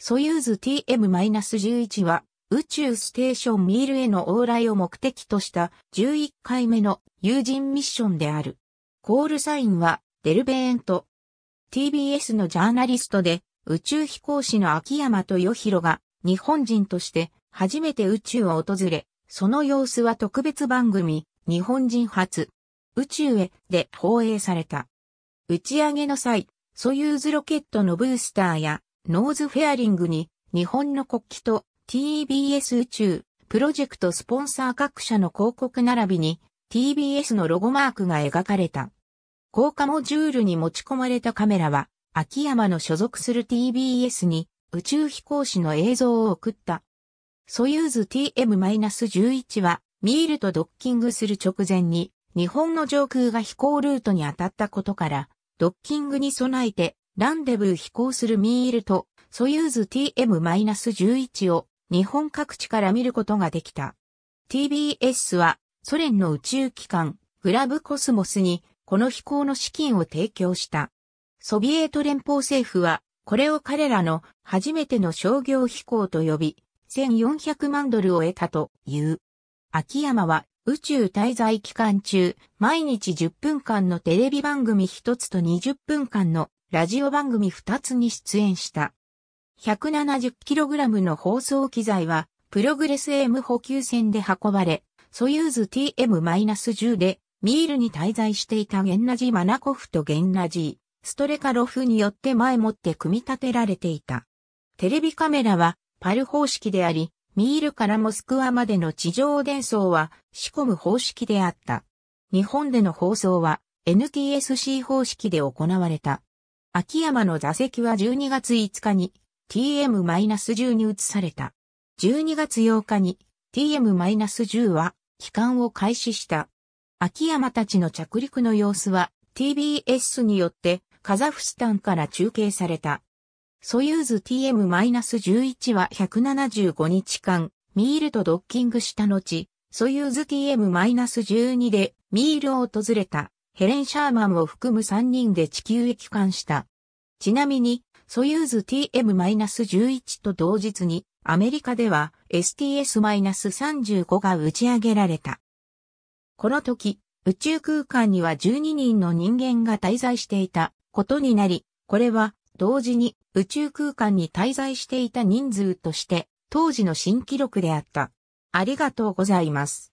ソユーズ TM-11 は宇宙ステーションミールへの往来を目的とした11回目の有人ミッションである。コールサインはデルベーント。TBS のジャーナリストで宇宙飛行士の秋山豊弘が日本人として初めて宇宙を訪れ、その様子は特別番組日本人初宇宙へで放映された。打ち上げの際、ソユーズロケットのブースターやノーズフェアリングに日本の国旗と TBS 宇宙プロジェクトスポンサー各社の広告並びに TBS のロゴマークが描かれた。効果モジュールに持ち込まれたカメラは秋山の所属する TBS に宇宙飛行士の映像を送った。ソユーズ TM-11 はミールとドッキングする直前に日本の上空が飛行ルートに当たったことからドッキングに備えてランデブー飛行するミールと、ソユーズ TM-11 を日本各地から見ることができた。TBS はソ連の宇宙機関グラブコスモスにこの飛行の資金を提供した。ソビエト連邦政府はこれを彼らの初めての商業飛行と呼び、1400万ドルを得たという。秋山は宇宙滞在期間中、毎日10分間のテレビ番組1つと20分間のラジオ番組2つに出演した。170kg の放送機材は、プログレス M 補給船で運ばれ、ソユーズ TM-10 で、ミールに滞在していたゲンナジ・マナコフとゲンナジー、ストレカロフによって前もって組み立てられていた。テレビカメラは、パル方式であり、ミールからモスクワまでの地上伝送は、仕込む方式であった。日本での放送は、NTSC 方式で行われた。秋山の座席は12月5日に TM-10 に移された。12月8日に TM-10 は帰還を開始した。秋山たちの着陸の様子は TBS によってカザフスタンから中継された。ソユーズ TM-11 は175日間、ミールとドッキングした後、ソユーズ TM-12 でミールを訪れた。ヘレン・シャーマンを含む3人で地球へ帰還した。ちなみに、ソユーズ TM-11 と同日に、アメリカでは STS-35 が打ち上げられた。この時、宇宙空間には12人の人間が滞在していたことになり、これは同時に宇宙空間に滞在していた人数として当時の新記録であった。ありがとうございます。